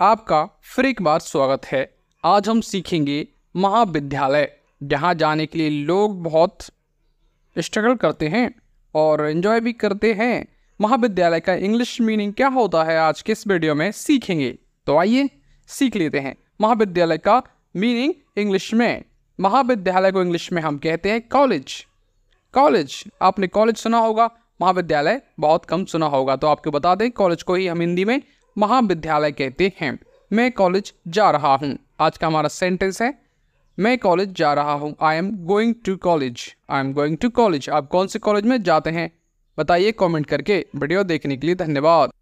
आपका फिर एक बार स्वागत है आज हम सीखेंगे महाविद्यालय जहाँ जाने के लिए लोग बहुत स्ट्रगल करते हैं और इन्जॉय भी करते हैं महाविद्यालय का इंग्लिश मीनिंग क्या होता है आज के इस वीडियो में सीखेंगे तो आइए सीख लेते हैं महाविद्यालय का मीनिंग इंग्लिश में महाविद्यालय को इंग्लिश में हम कहते हैं कॉलेज कॉलेज आपने कॉलेज सुना होगा महाविद्यालय बहुत कम सुना होगा तो आपको बता दें कॉलेज को ही हम हिंदी में महाविद्यालय कहते हैं मैं कॉलेज जा रहा हूँ आज का हमारा सेंटेंस है मैं कॉलेज जा रहा हूँ I am going to college I am going to college आप कौन से कॉलेज में जाते हैं बताइए कमेंट करके वीडियो देखने के लिए धन्यवाद